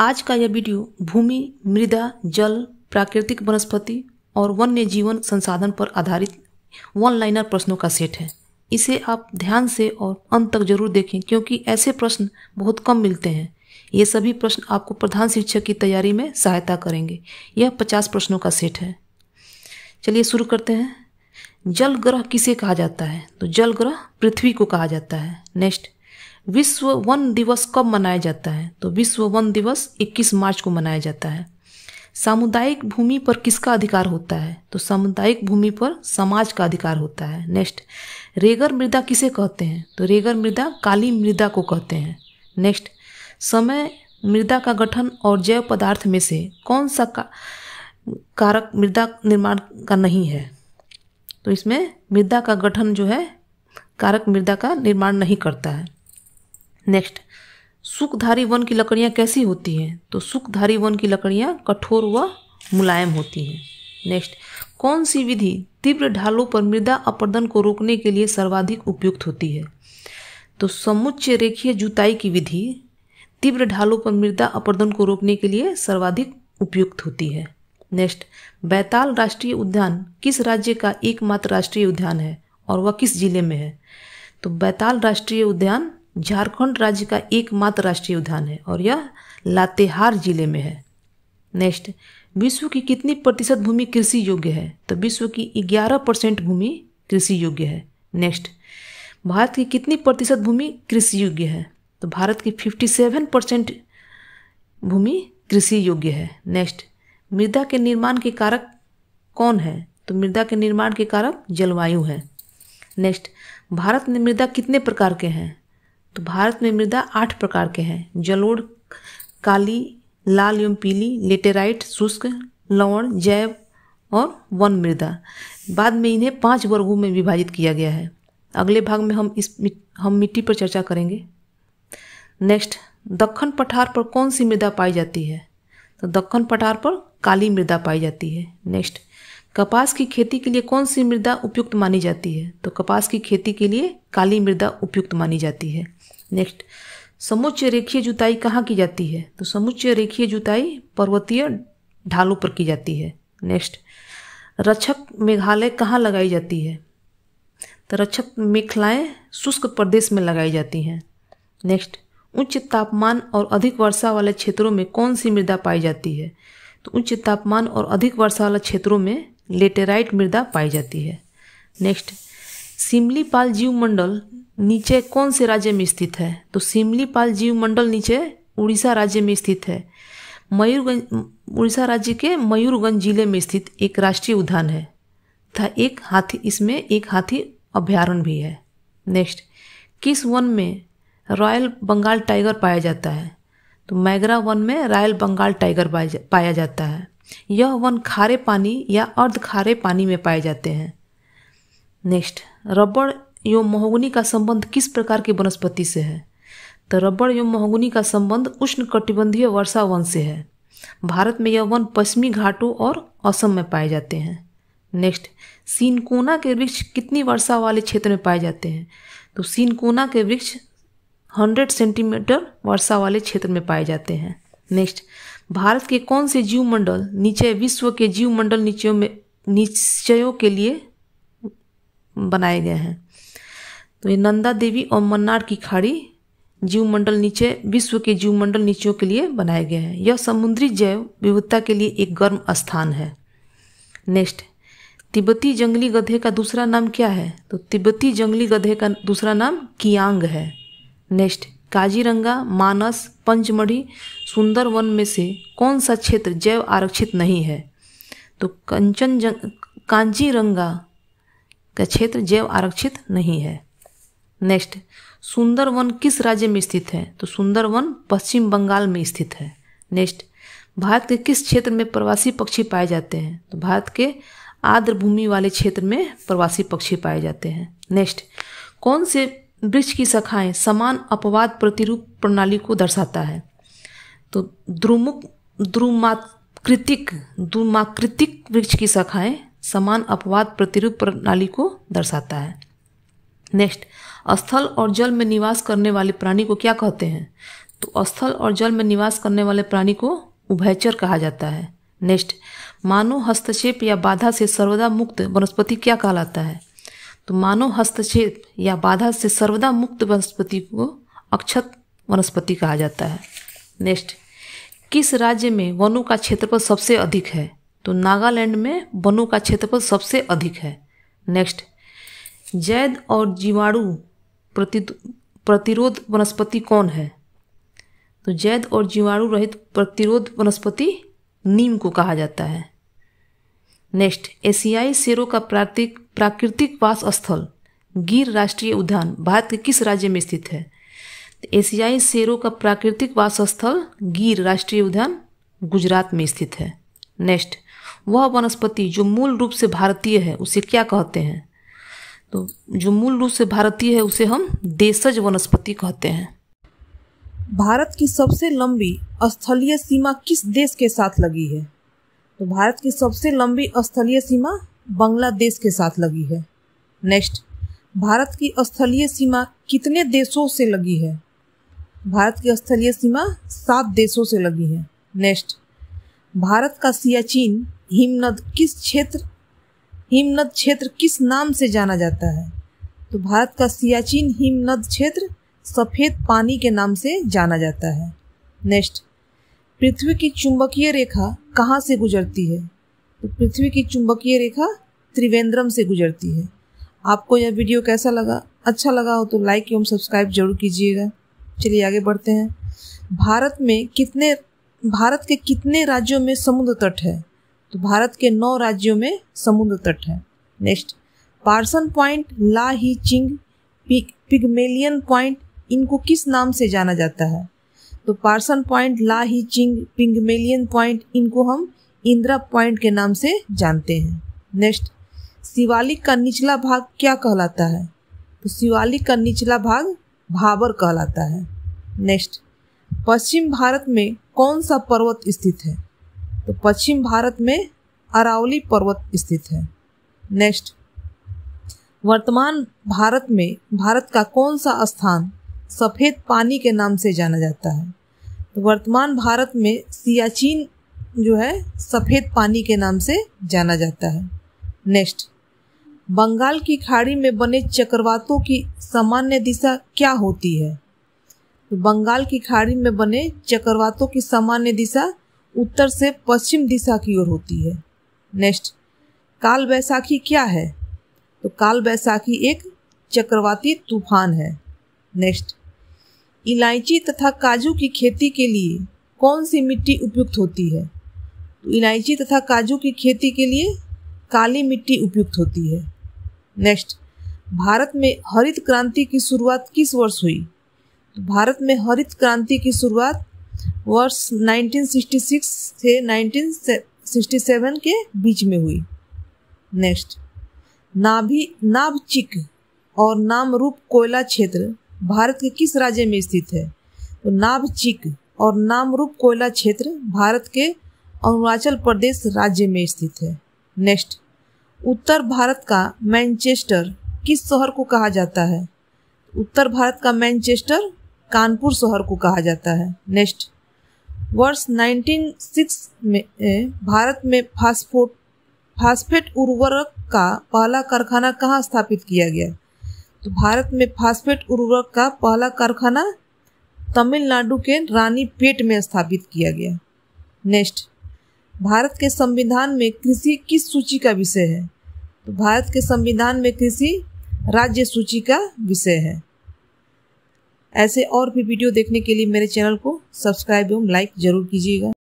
आज का यह वीडियो भूमि मृदा जल प्राकृतिक वनस्पति और वन्य जीवन संसाधन पर आधारित वन लाइनर प्रश्नों का सेट है इसे आप ध्यान से और अंत तक जरूर देखें क्योंकि ऐसे प्रश्न बहुत कम मिलते हैं ये सभी प्रश्न आपको प्रधान शिक्षक की तैयारी में सहायता करेंगे यह पचास प्रश्नों का सेट है चलिए शुरू करते हैं जल ग्रह किसे कहा जाता है तो जल ग्रह पृथ्वी को कहा जाता है नेक्स्ट विश्व वन दिवस कब मनाया जाता है तो विश्व वन दिवस 21 मार्च को मनाया जाता है सामुदायिक भूमि पर किसका अधिकार होता है तो सामुदायिक भूमि पर समाज का अधिकार होता है नेक्स्ट रेगर मृदा किसे कहते हैं तो रेगर मृदा काली मृदा को कहते हैं नेक्स्ट समय मृदा का गठन और जैव पदार्थ में से कौन सा का, कारक मृदा निर्माण का नहीं है तो इसमें मृदा का गठन जो है कारक मृदा का निर्माण नहीं करता है नेक्स्ट सुखधारी वन की लकड़ियाँ कैसी होती हैं तो सुखधारी वन की लकड़ियाँ कठोर व मुलायम होती हैं नेक्स्ट कौन सी विधि तीव्र ढालों पर मृदा अपर्दन को रोकने के लिए सर्वाधिक उपयुक्त होती है तो समुच्चय रेखीय जुताई की विधि तीव्र ढालों पर मृदा अपर्दन को रोकने के लिए सर्वाधिक उपयुक्त होती है नेक्स्ट बैताल राष्ट्रीय उद्यान किस राज्य का एकमात्र राष्ट्रीय उद्यान है और वह किस जिले में है तो बैताल राष्ट्रीय उद्यान झारखंड राज्य का एकमात्र राष्ट्रीय उद्यान है और यह लातेहार जिले में है नेक्स्ट विश्व की कितनी प्रतिशत भूमि कृषि योग्य है तो विश्व की ग्यारह परसेंट भूमि कृषि योग्य है नेक्स्ट भारत की कितनी प्रतिशत भूमि कृषि योग्य है तो भारत की फिफ्टी सेवन परसेंट भूमि कृषि योग्य है नेक्स्ट मृदा के निर्माण के कारक कौन है तो मृदा के निर्माण के कारक जलवायु है नेक्स्ट भारत में मृदा कितने प्रकार के हैं तो भारत में मृदा आठ प्रकार के हैं जलोढ़ काली लाल एवं पीली लेटेराइट शुष्क लवण जैव और वन मृदा बाद में इन्हें पांच वर्गों में विभाजित किया गया है अगले भाग में हम इस हम मिट्टी पर चर्चा करेंगे नेक्स्ट दक्खन पठार पर कौन सी मृदा पाई जाती है तो दक्खन पठार पर काली मृदा पाई जाती है नेक्स्ट कपास की खेती के लिए कौन सी मृदा उपयुक्त मानी जाती है तो कपास की खेती के लिए काली मृदा उपयुक्त मानी जाती है नेक्स्ट समुच्च रेखीय जुताई कहाँ की जाती है तो समुच्च रेखीय जुताई पर्वतीय ढालों पर की जाती है नेक्स्ट रक्षक मेघालय कहाँ लगाई जाती है तो रक्षक मेखलाएँ शुष्क प्रदेश में लगाई जाती हैं नेक्स्ट उच्च तापमान और अधिक वर्षा वाले क्षेत्रों में कौन सी मृदा पाई जाती है तो उच्च तापमान और अधिक वर्षा वाले क्षेत्रों में लेटेराइट मृदा पाई जाती है नेक्स्ट सिमलीपाल जीव मंडल नीचे कौन से राज्य में स्थित है तो सिमलीपाल जीव मंडल नीचे उड़ीसा राज्य में स्थित है मयूरगंज उड़ीसा राज्य के मयूरगंज जिले में स्थित एक राष्ट्रीय उद्यान है तथा एक हाथी इसमें एक हाथी अभ्यारण्य भी है नेक्स्ट किस वन में रॉयल बंगाल टाइगर पाया जाता है तो मैगरा वन में रॉयल बंगाल टाइगर पाया जाता है यह वन खारे पानी या अर्ध खारे पानी में पाए जाते हैं नेक्स्ट रबड़ एवं महोगनी का संबंध किस प्रकार की वनस्पति से है तो रबड़ एवं महोगनी का संबंध उष्ण कटिबंधीय वर्षा वन से है भारत में यह वन पश्चिमी घाटों और असम में पाए जाते हैं नेक्स्ट सीनकोना के वृक्ष कितनी वर्षा वाले क्षेत्र में पाए जाते हैं तो सीनकोना के वृक्ष हंड्रेड सेंटीमीटर वर्षा वाले क्षेत्र में पाए जाते हैं नेक्स्ट भारत के कौन से जीव मंडल नीचे विश्व के जीवमंडल नीचे में निश्चयों के लिए बनाए गए हैं तो ये नंदा देवी और मन्नार की खाड़ी जीव मंडल नीचे विश्व के जीवमंडल नीचे के लिए बनाए गए हैं यह समुद्री जैव विविधता के लिए एक गर्म स्थान है नेक्स्ट तिब्बती जंगली गधे का दूसरा नाम क्या है तो तिब्बती जंगली गधे का दूसरा नाम कियांग है नेक्स्ट काजीरंगा मानस पंचमढ़ी सुंदरवन में से कौन सा क्षेत्र जैव आरक्षित नहीं है तो कंचन कांचीरंगा का क्षेत्र जैव आरक्षित नहीं है नेक्स्ट सुंदरवन किस राज्य में स्थित है तो सुंदरवन पश्चिम बंगाल में स्थित है नेक्स्ट भारत के किस क्षेत्र में प्रवासी पक्षी पाए जाते हैं तो भारत के आर्द्र भूमि वाले क्षेत्र में प्रवासी पक्षी पाए जाते हैं नेक्स्ट कौन से वृक्ष की शाखाएं समान अपवाद प्रतिरूप प्रणाली को दर्शाता है तो द्रुमुख द्रुमाकृतिक द्रुमाकृतिक वृक्ष की शाखाएं समान अपवाद प्रतिरूप प्रणाली को दर्शाता है नेक्स्ट स्थल और जल में निवास करने वाले प्राणी को क्या कहते हैं तो स्थल और जल में निवास करने वाले प्राणी को उभयचर कहा जाता है नेक्स्ट मानव हस्तक्षेप या बाधा से सर्वदा मुक्त वनस्पति क्या कहलाता है तो मानव हस्तक्षेप या बाधा से सर्वदा मुक्त वनस्पति को अक्षत वनस्पति कहा जाता है नेक्स्ट किस राज्य में वनों का क्षेत्रफल सबसे अधिक है तो नागालैंड में वनों का क्षेत्रफल सबसे अधिक है नेक्स्ट जैद और जीवाणु प्रति प्रतिरोध वनस्पति कौन है तो जैद और जीवाणु रहित प्रतिरोध वनस्पति नीम को कहा जाता है नेक्स्ट एशियाई शेरों का प्राकृतिक प्राकृतिक वास स्थल गिर राष्ट्रीय उद्यान भारत के किस राज्य में स्थित है तो एशियाई शेरों का प्राकृतिक वास स्थल गिर राष्ट्रीय उद्यान गुजरात में स्थित है नेक्स्ट वह वनस्पति जो मूल रूप से भारतीय है उसे क्या कहते हैं तो जो मूल रूप से भारतीय है उसे हम देशज वनस्पति कहते हैं भारत की सबसे लंबी स्थलीय सीमा किस देश के साथ लगी है तो भारत की सबसे लंबी स्थलीय सीमा बांग्लादेश के साथ लगी है नेक्स्ट भारत की स्थलीय सीमा कितने देशों से लगी है भारत की स्थलीय सीमा सात देशों से लगी है नेक्स्ट भारत का सियाचिन हिमनद किस क्षेत्र हिमनद क्षेत्र किस नाम से जाना जाता है तो भारत का सियाचिन हिमनद क्षेत्र सफ़ेद पानी के नाम से जाना जाता है नेक्स्ट पृथ्वी की चुंबकीय रेखा कहाँ से गुजरती है तो पृथ्वी की चुंबकीय रेखा त्रिवेंद्रम से गुजरती है आपको यह वीडियो कैसा लगा अच्छा लगा हो तो लाइक एवं सब्सक्राइब जरूर कीजिएगा चलिए आगे बढ़ते हैं भारत में कितने भारत के कितने राज्यों में समुद्र तट है तो भारत के नौ राज्यों में समुद्र तट है next Parson Point Lahiching pig Pygmalion Point इनको किस नाम से जाना जाता है तो Parson Point Lahiching Pygmalion Point इनको हम इंदिरा पॉइंट के नाम से जानते हैं नेक्स्ट शिवालिक का निचला भाग क्या कहलाता है तो शिवालिक का निचला भाग भाबर कहलाता है नेक्स्ट पश्चिम भारत में कौन सा पर्वत स्थित है तो पश्चिम भारत में अरावली पर्वत स्थित है नेक्स्ट वर्तमान भारत में भारत का कौन सा स्थान सफ़ेद पानी के नाम से जाना जाता है वर्तमान भारत में सियाचिन जो है सफ़ेद पानी के नाम से जाना जाता है नेक्स्ट बंगाल की खाड़ी में बने चक्रवातों की सामान्य दिशा क्या होती है तो बंगाल की खाड़ी में बने चक्रवातों की सामान्य दिशा उत्तर से पश्चिम दिशा की ओर होती है नेक्स्ट काल बैसाखी क्या है तो काल बैसाखी एक चक्रवाती तूफान है नेक्स्ट इलायची तथा काजू की खेती के लिए कौन सी मिट्टी उपयुक्त होती है तो इलायची तथा काजू की खेती के लिए काली मिट्टी उपयुक्त होती है नेक्स्ट भारत में हरित क्रांति की शुरुआत किस वर्ष हुई तो भारत में हरित क्रांति की शुरुआत वर्ष 1966 से 1967 के बीच में हुई नेक्स्ट नाभि नाभचिक और नाम रूप कोयला क्षेत्र भारत के किस राज्य में स्थित है तो नाभचिक और नामरूप कोयला क्षेत्र भारत के अरुणाचल प्रदेश राज्य में स्थित है नेक्स्ट उत्तर भारत का मैनचेस्टर किस शहर को कहा जाता है उत्तर भारत का मैनचेस्टर कानपुर शहर को कहा जाता है नेक्स्ट वर्ष 1906 में भारत में फास्फोट फास्फेट उर्वरक का पहला कारखाना कहाँ स्थापित किया गया तो भारत में फास्फेट उर्वरक का पहला कारखाना तमिलनाडु के रानीपेट में स्थापित किया गया नेक्स्ट भारत के संविधान में कृषि किस सूची का विषय है तो भारत के संविधान में कृषि राज्य सूची का विषय है ऐसे और भी वीडियो देखने के लिए मेरे चैनल को सब्सक्राइब एवं लाइक जरूर कीजिएगा